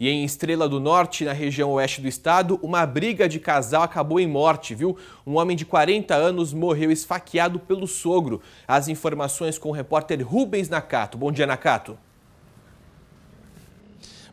E em Estrela do Norte, na região oeste do estado, uma briga de casal acabou em morte, viu? Um homem de 40 anos morreu esfaqueado pelo sogro. As informações com o repórter Rubens Nakato. Bom dia, Nakato.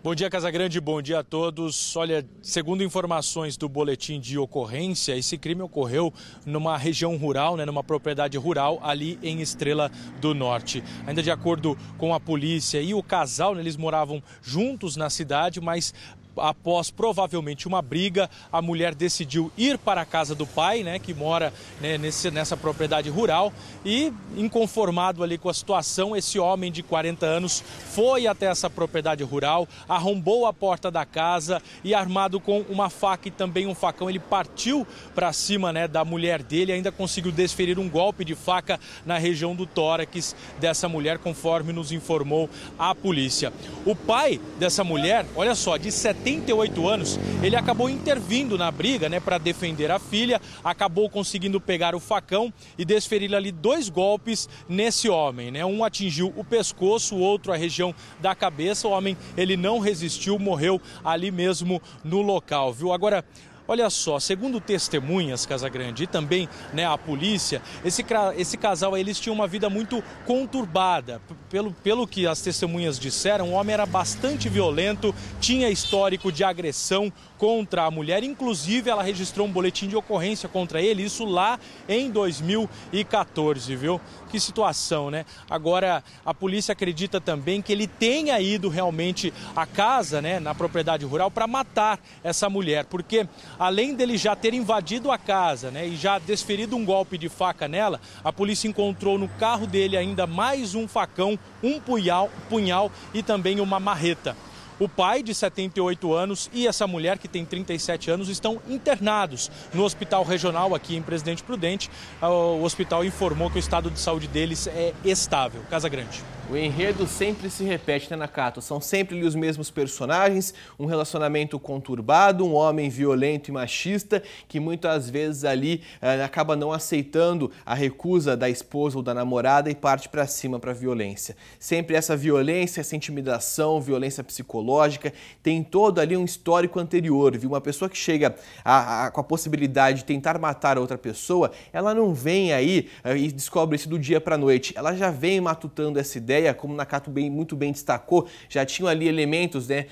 Bom dia, Casagrande. Bom dia a todos. Olha, segundo informações do boletim de ocorrência, esse crime ocorreu numa região rural, né, numa propriedade rural ali em Estrela do Norte. Ainda de acordo com a polícia e o casal, né, eles moravam juntos na cidade, mas após provavelmente uma briga, a mulher decidiu ir para a casa do pai, né, que mora né, nesse, nessa propriedade rural, e inconformado ali com a situação, esse homem de 40 anos foi até essa propriedade rural, arrombou a porta da casa e armado com uma faca e também um facão, ele partiu para cima, né, da mulher dele, ainda conseguiu desferir um golpe de faca na região do tórax dessa mulher, conforme nos informou a polícia. O pai dessa mulher, olha só, de 70 78 anos, ele acabou intervindo na briga né, para defender a filha, acabou conseguindo pegar o facão e desferir ali dois golpes nesse homem. Né? Um atingiu o pescoço, o outro a região da cabeça. O homem ele não resistiu, morreu ali mesmo no local. Viu? Agora, Olha só, segundo testemunhas, Casagrande, e também né, a polícia, esse, esse casal eles tinham uma vida muito conturbada. Pelo, pelo que as testemunhas disseram, o homem era bastante violento, tinha histórico de agressão contra a mulher, inclusive ela registrou um boletim de ocorrência contra ele, isso lá em 2014, viu? Que situação, né? Agora, a polícia acredita também que ele tenha ido realmente à casa, né, na propriedade rural, para matar essa mulher, porque Além dele já ter invadido a casa né, e já desferido um golpe de faca nela, a polícia encontrou no carro dele ainda mais um facão, um punhal, punhal e também uma marreta. O pai, de 78 anos, e essa mulher, que tem 37 anos, estão internados no hospital regional aqui em Presidente Prudente. Ah, o hospital informou que o estado de saúde deles é estável. Casa Grande. O enredo sempre se repete, né, Nakato? São sempre os mesmos personagens, um relacionamento conturbado, um homem violento e machista que muitas vezes ali eh, acaba não aceitando a recusa da esposa ou da namorada e parte para cima para violência. Sempre essa violência, essa intimidação, violência psicológica psicológica, tem todo ali um histórico anterior, viu? Uma pessoa que chega a, a, com a possibilidade de tentar matar outra pessoa, ela não vem aí eh, e descobre isso do dia para noite. Ela já vem matutando essa ideia, como Nakato bem, muito bem destacou, já tinham ali elementos, né,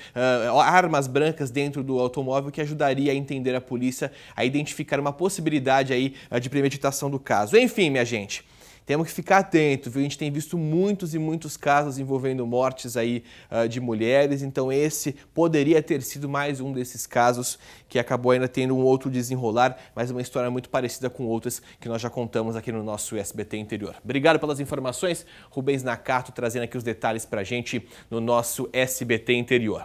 uh, armas brancas dentro do automóvel que ajudaria a entender a polícia a identificar uma possibilidade aí uh, de premeditação do caso. Enfim, minha gente, temos que ficar atento, viu? A gente tem visto muitos e muitos casos envolvendo mortes aí uh, de mulheres, então esse poderia ter sido mais um desses casos que acabou ainda tendo um outro desenrolar, mas uma história muito parecida com outras que nós já contamos aqui no nosso SBT Interior. Obrigado pelas informações, Rubens Nakato trazendo aqui os detalhes pra gente no nosso SBT Interior.